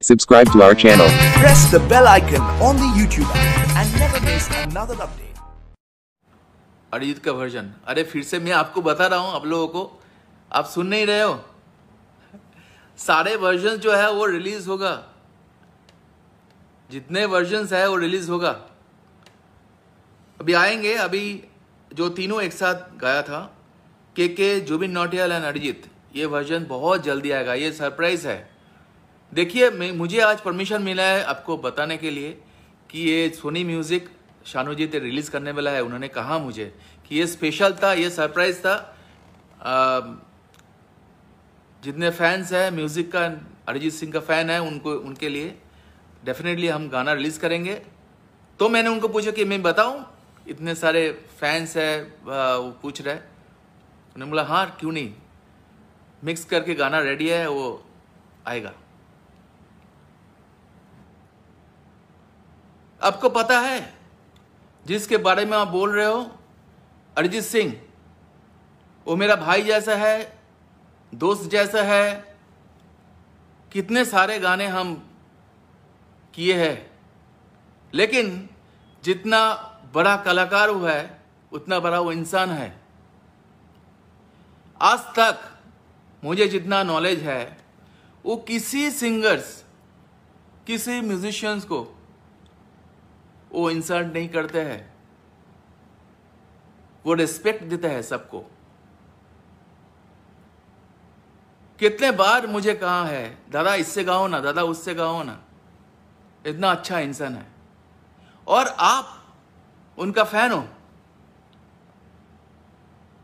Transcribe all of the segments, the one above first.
Subscribe to our channel. Press the bell icon on the YouTube app and never miss another update. Arijit का version अरे फिर से मैं आपको बता रहा हूँ आप लोगों को आप सुन नहीं रहे हो सारे वर्जन जो है वो रिलीज होगा जितने वर्जन है वो रिलीज होगा अभी आएंगे अभी जो तीनों एक साथ गाया था के के जुबिन नोटियाल एंड अरिजीत ये वर्जन बहुत जल्दी आएगा ये सरप्राइज है देखिए मैं मुझे आज परमिशन मिला है आपको बताने के लिए कि ये सोनी म्यूज़िक शानू जी ते रिलीज़ करने वाला है उन्होंने कहा मुझे कि ये स्पेशल था ये सरप्राइज़ था जितने फैंस हैं म्यूज़िक का अरिजीत सिंह का फ़ैन है उनको उनके लिए डेफिनेटली हम गाना रिलीज़ करेंगे तो मैंने उनको पूछा कि मैं बताऊं इतने सारे फैंस है वो पूछ रहे उन्होंने बोला हाँ क्यों नहीं मिक्स करके गाना रेडी है वो आएगा आपको पता है जिसके बारे में आप बोल रहे हो अरिजीत सिंह वो मेरा भाई जैसा है दोस्त जैसा है कितने सारे गाने हम किए हैं लेकिन जितना बड़ा कलाकार हुआ है उतना बड़ा वो इंसान है आज तक मुझे जितना नॉलेज है वो किसी सिंगर्स किसी म्यूजिशियंस को वो इंसल्ट नहीं करते हैं वो रिस्पेक्ट देते हैं सबको कितने बार मुझे कहा है दादा इससे गाओ ना दादा उससे गाओ ना इतना अच्छा इंसान है और आप उनका फैन हो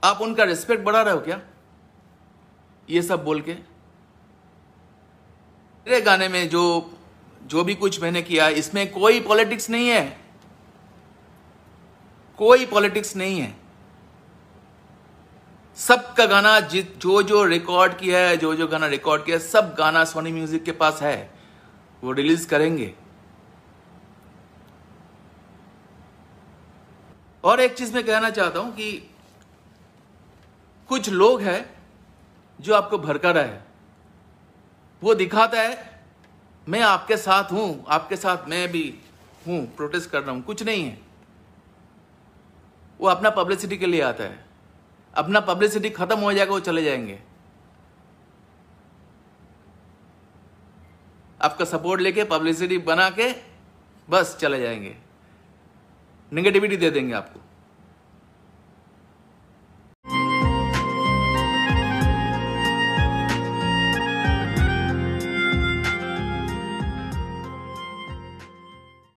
आप उनका रिस्पेक्ट बढ़ा रहे हो क्या ये सब बोल के मेरे गाने में जो जो भी कुछ मैंने किया इसमें कोई पॉलिटिक्स नहीं है कोई पॉलिटिक्स नहीं है सबका गाना जो जो रिकॉर्ड किया है जो जो गाना रिकॉर्ड किया है सब गाना सोनी म्यूजिक के पास है वो रिलीज करेंगे और एक चीज मैं कहना चाहता हूं कि कुछ लोग हैं जो आपको भरका रहा है वो दिखाता है मैं आपके साथ हूं आपके साथ मैं भी हूं प्रोटेस्ट कर रहा हूं कुछ नहीं है वो अपना पब्लिसिटी के लिए आता है अपना पब्लिसिटी खत्म हो जाएगा वो चले जाएंगे आपका सपोर्ट लेके पब्लिसिटी बना के बस चले जाएंगे नेगेटिविटी दे देंगे आपको